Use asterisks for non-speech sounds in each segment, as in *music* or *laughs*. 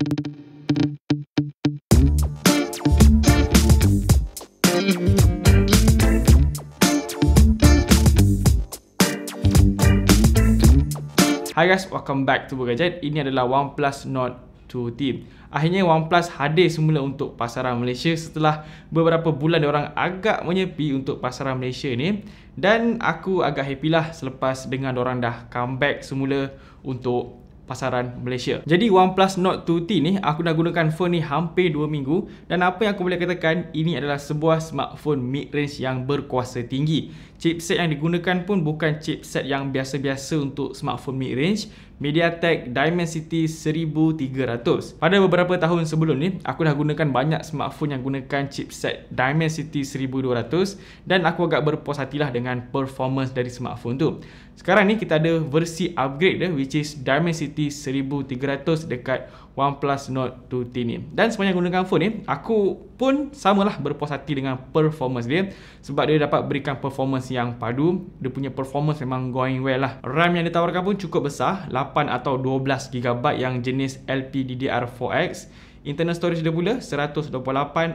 Hi guys, welcome back to Bergajet. Ini adalah OnePlus Nord 2 Team. Akhirnya OnePlus hadir semula untuk pasaran Malaysia setelah beberapa bulan orang agak menyepi untuk pasaran Malaysia ni. Dan aku agak happy lah selepas dengan orang dah comeback semula untuk pasaran Malaysia. Jadi OnePlus Note 2T ni aku dah gunakan phone ni hampir 2 minggu dan apa yang aku boleh katakan ini adalah sebuah smartphone mid-range yang berkuasa tinggi chipset yang digunakan pun bukan chipset yang biasa-biasa untuk smartphone mid-range MediaTek Dimensity 1300 Pada beberapa tahun sebelum ni Aku dah gunakan banyak smartphone yang gunakan chipset Dimensity 1200 Dan aku agak berpuas hatilah dengan performance dari smartphone tu Sekarang ni kita ada versi upgrade dia Which is Dimensity 1300 dekat OnePlus Note 2T ni Dan sepanjang gunakan phone ni Aku pun samalah berpuas hati dengan performance dia Sebab dia dapat berikan performance yang padu Dia punya performance memang going well lah RAM yang ditawarkan pun cukup besar 8 atau 12GB yang jenis LPDDR4X Internal storage dia pula 128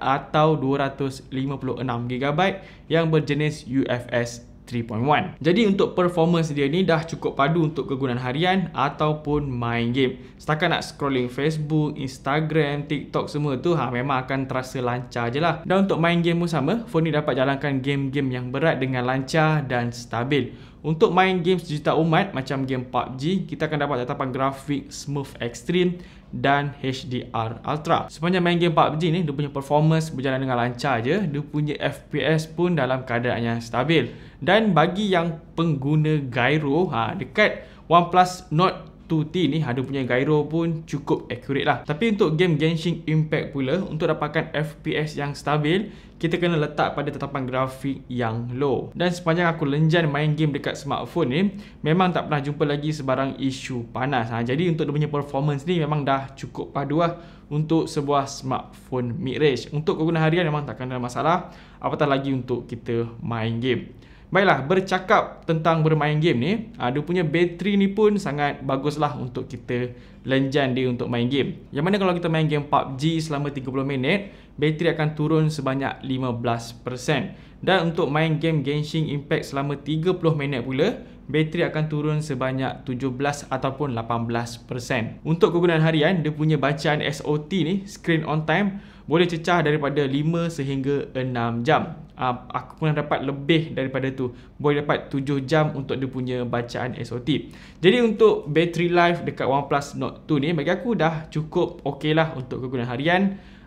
atau 256GB yang berjenis UFS 3.1. Jadi untuk performance dia ni dah cukup padu untuk kegunaan harian ataupun main game. Setakat nak scrolling Facebook, Instagram, TikTok semua tu ha memang akan terasa lancar je lah. Dan untuk main game pun sama, phone ni dapat jalankan game-game yang berat dengan lancar dan stabil. Untuk main game sejuta umat macam game PUBG, kita akan dapat tatapan grafik smooth extreme dan HDR Ultra. Sepanjang main game PUBG ni, dia punya performance berjalan dengan lancar je. Dia punya FPS pun dalam keadaan yang stabil. Dan bagi yang pengguna gyro, ha, dekat OnePlus Note 2T ni ada punya gyro pun cukup accurate lah. Tapi untuk game Genshin Impact pula, untuk dapatkan FPS yang stabil, kita kena letak pada tetapan grafik yang low. Dan sepanjang aku lenjan main game dekat smartphone ni, memang tak pernah jumpa lagi sebarang isu panas. Ha. Jadi untuk dia punya performance ni memang dah cukup padu lah untuk sebuah smartphone mid-range. Untuk kegunaan harian memang takkan ada masalah, apatah lagi untuk kita main game. Baiklah, bercakap tentang bermain game ni, uh, dia punya bateri ni pun sangat baguslah untuk kita lenjan dia untuk main game. Yang mana kalau kita main game PUBG selama 30 minit, bateri akan turun sebanyak 15%. Dan untuk main game Genshin Impact selama 30 minit pula, bateri akan turun sebanyak 17 ataupun 18%. Untuk kegunaan harian, dia punya bacaan SOT ni, screen on time, boleh cecah daripada 5 sehingga 6 jam. Uh, aku pun dapat lebih daripada tu Boleh dapat 7 jam untuk dia punya bacaan SOT Jadi untuk battery life dekat OnePlus Note tu ni bagi aku dah cukup okey lah untuk kegunaan harian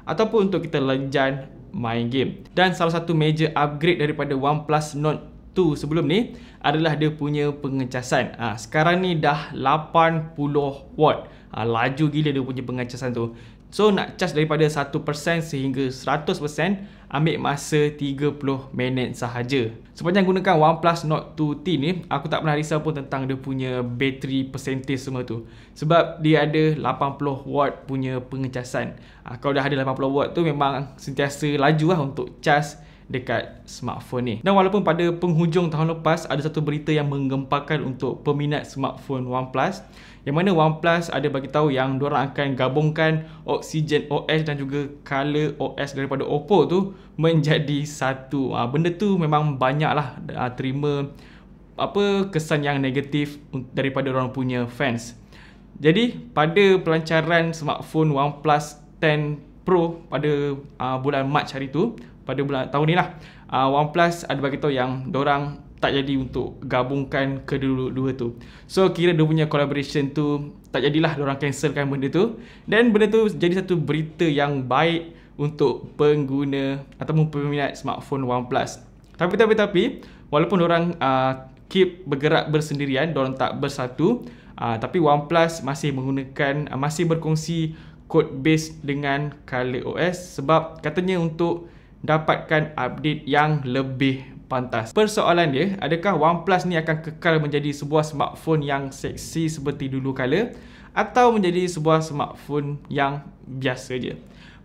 ataupun untuk kita lenjan main game. Dan salah satu major upgrade daripada OnePlus Note 2 sebelum ni adalah dia punya pengecasan. Ha, sekarang ni dah 80 watt. Ha, laju gila dia punya pengecasan tu. So nak charge daripada 1% sehingga 100% ambil masa 30 minit sahaja. Sepanjang gunakan OnePlus Note 2T ni, aku tak pernah risau pun tentang dia punya bateri percentage semua tu. Sebab dia ada 80W punya pengecasan. Ah, kalau dah ada 80W tu memang sentiasa laju lah untuk charge dekat smartphone ni. Dan walaupun pada penghujung tahun lepas ada satu berita yang menggemparkan untuk peminat smartphone OnePlus yang mana OnePlus ada bagi tahu yang orang akan gabungkan Oxygen OS dan juga Color OS daripada Oppo tu menjadi satu. Ha, benda tu memang banyaklah ha, terima apa kesan yang negatif daripada orang punya fans. Jadi pada pelancaran smartphone OnePlus 10 Pro pada uh, bulan Mac hari tu pada bulan tahun ni lah uh, OnePlus ada bagi tahu yang orang tak jadi untuk gabungkan kedua-dua tu so kira dia punya collaboration tu tak jadilah orang cancelkan benda tu dan benda tu jadi satu berita yang baik untuk pengguna ataupun peminat smartphone OnePlus tapi tapi tapi walaupun orang uh, ah, keep bergerak bersendirian orang tak bersatu uh, tapi OnePlus masih menggunakan uh, masih berkongsi code base dengan OS sebab katanya untuk dapatkan update yang lebih pantas. Persoalan dia, adakah OnePlus ni akan kekal menjadi sebuah smartphone yang seksi seperti dulu kala atau menjadi sebuah smartphone yang biasa je?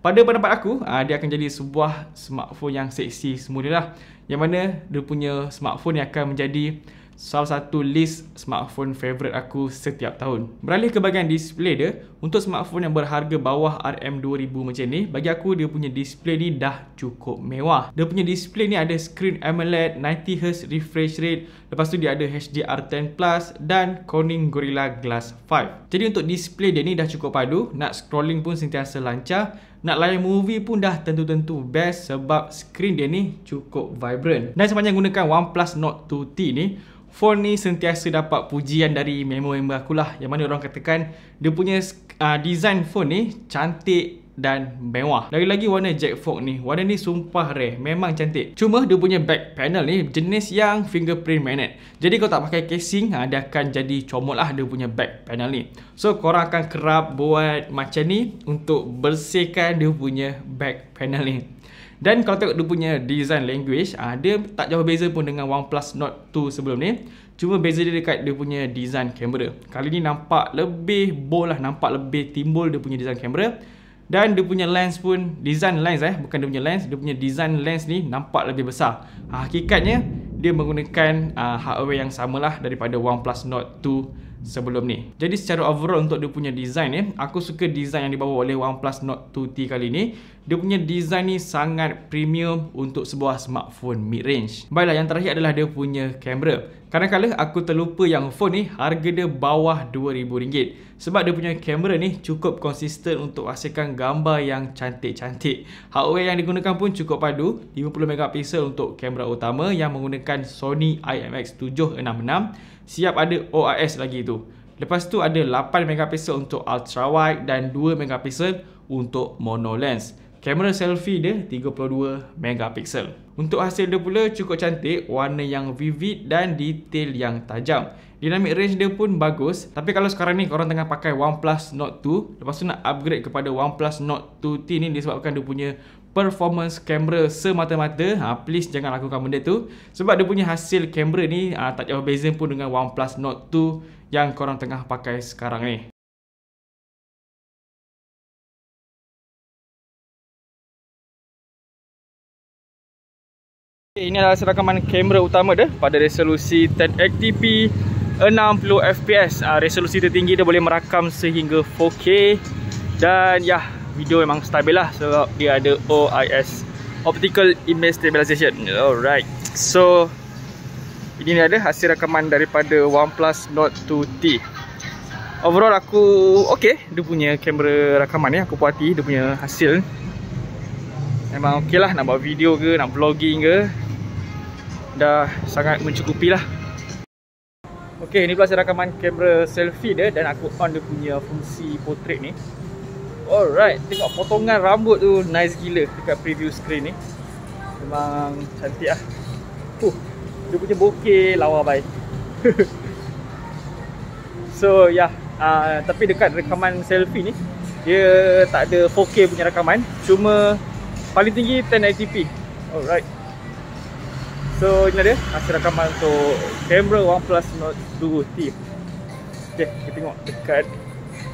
Pada pendapat aku, ah, dia akan jadi sebuah smartphone yang seksi semula lah. Yang mana dia punya smartphone yang akan menjadi salah satu list smartphone favorite aku setiap tahun. Beralih ke bahagian display dia, untuk smartphone yang berharga bawah RM2000 macam ni, bagi aku dia punya display ni dah cukup mewah. Dia punya display ni ada screen AMOLED 90Hz refresh rate, lepas tu dia ada HDR10 Plus dan Corning Gorilla Glass 5. Jadi untuk display dia ni dah cukup padu, nak scrolling pun sentiasa lancar, nak layan movie pun dah tentu-tentu best sebab screen dia ni cukup vibrant. Dan sepanjang gunakan OnePlus Note 2T ni, phone ni sentiasa dapat pujian dari member-member akulah yang mana orang katakan dia punya uh, design phone ni cantik dan mewah. Lagi-lagi warna Jack Fox ni, warna ni sumpah rare, memang cantik. Cuma dia punya back panel ni jenis yang fingerprint magnet. Jadi kalau tak pakai casing, ha, dia akan jadi comot lah dia punya back panel ni. So korang akan kerap buat macam ni untuk bersihkan dia punya back panel ni. Dan kalau tengok dia punya design language, ha, dia tak jauh beza pun dengan OnePlus Note 2 sebelum ni. Cuma beza dia dekat dia punya design kamera. Kali ni nampak lebih bold lah, nampak lebih timbul dia punya design kamera dan dia punya lens pun design lens eh bukan dia punya lens dia punya design lens ni nampak lebih besar ha, hakikatnya dia menggunakan uh, hardware yang samalah daripada OnePlus Note 2 sebelum ni. Jadi secara overall untuk dia punya design ni, aku suka design yang dibawa oleh OnePlus Note 2T kali ni. Dia punya design ni sangat premium untuk sebuah smartphone mid-range. Baiklah, yang terakhir adalah dia punya kamera. Kadang-kadang aku terlupa yang phone ni harga dia bawah RM2,000. Sebab dia punya kamera ni cukup konsisten untuk hasilkan gambar yang cantik-cantik. Hardware yang digunakan pun cukup padu. 50MP untuk kamera utama yang menggunakan Sony IMX766 siap ada OIS lagi tu. Lepas tu ada 8 megapixel untuk ultra wide dan 2 megapixel untuk mono lens. Kamera selfie dia 32 megapixel. Untuk hasil dia pula cukup cantik, warna yang vivid dan detail yang tajam. Dynamic range dia pun bagus. Tapi kalau sekarang ni korang tengah pakai OnePlus Note 2, lepas tu nak upgrade kepada OnePlus Note 2T ni disebabkan dia punya performance kamera semata-mata ha, Please jangan lakukan benda tu Sebab dia punya hasil kamera ni ha, tak jauh beza pun dengan OnePlus Note 2 Yang korang tengah pakai sekarang ni okay, Ini adalah rakaman kamera utama dia pada resolusi 1080p 60fps ha, Resolusi tertinggi dia boleh merakam sehingga 4K Dan ya video memang stabil lah sebab dia ada OIS Optical Image Stabilization alright so ini ada hasil rakaman daripada OnePlus Note 2T overall aku okey, dia punya kamera rakaman ni aku puati dia punya hasil memang ok lah nak buat video ke nak vlogging ke dah sangat mencukupi lah ok ini pula hasil rakaman kamera selfie dia dan aku on dia punya fungsi portrait ni Alright, tengok potongan rambut tu nice gila dekat preview screen ni. Memang cantik ah. Huh, dia punya bokeh lawa bhai. *laughs* so, yeah, ya, uh, tapi dekat rekaman selfie ni dia tak ada 4K punya rekaman, cuma paling tinggi 1080p. Alright. So, ini dia hasil rekaman untuk kamera OnePlus Note 2T. Okay, kita tengok dekat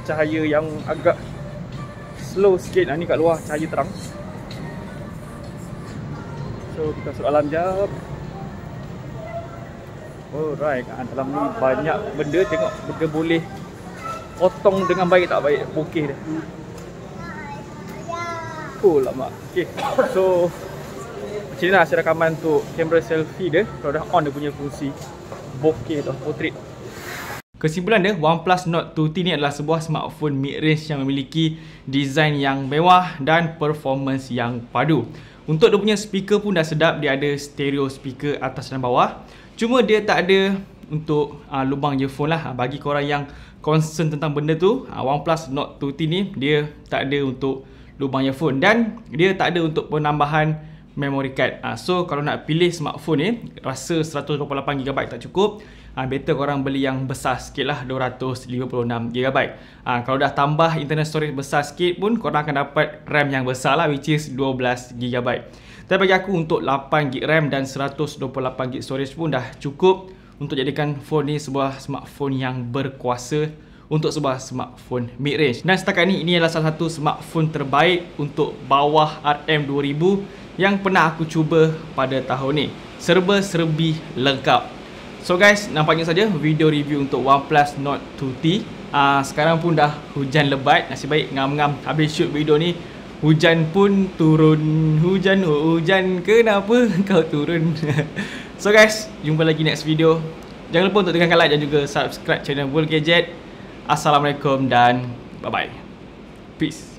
cahaya yang agak slow sikit Ni kat luar cahaya terang So kita masuk dalam jap Alright ah, Dalam ni banyak benda Tengok benda boleh Potong dengan baik tak baik Bukih dia Oh lama Okay So Macam ni lah hasil rakaman untuk Kamera selfie dia Kalau dah on dia punya fungsi Bokeh tu, portrait Kesimpulan dia, OnePlus Note 2T ni adalah sebuah smartphone mid-range yang memiliki desain yang mewah dan performance yang padu. Untuk dia punya speaker pun dah sedap, dia ada stereo speaker atas dan bawah. Cuma dia tak ada untuk uh, lubang earphone lah. Bagi korang yang concern tentang benda tu, uh, OnePlus Note 2T ni dia tak ada untuk lubang earphone dan dia tak ada untuk penambahan memory card. Uh, so kalau nak pilih smartphone ni, rasa 128GB tak cukup, ha, better korang beli yang besar sikit lah 256GB ha, ah, kalau dah tambah internal storage besar sikit pun korang akan dapat RAM yang besar lah which is 12GB tapi bagi aku untuk 8GB RAM dan 128GB storage pun dah cukup untuk jadikan phone ni sebuah smartphone yang berkuasa untuk sebuah smartphone mid-range dan setakat ni ini adalah salah satu smartphone terbaik untuk bawah RM2000 yang pernah aku cuba pada tahun ni serba-serbi lengkap So guys, nampaknya saja video review untuk OnePlus Note 2T uh, ah, Sekarang pun dah hujan lebat Nasib baik ngam-ngam habis shoot video ni Hujan pun turun Hujan, oh, hujan kenapa *laughs* kau turun *laughs* So guys, jumpa lagi next video Jangan lupa untuk tekan like dan juga subscribe channel World Gadget Assalamualaikum dan bye-bye Peace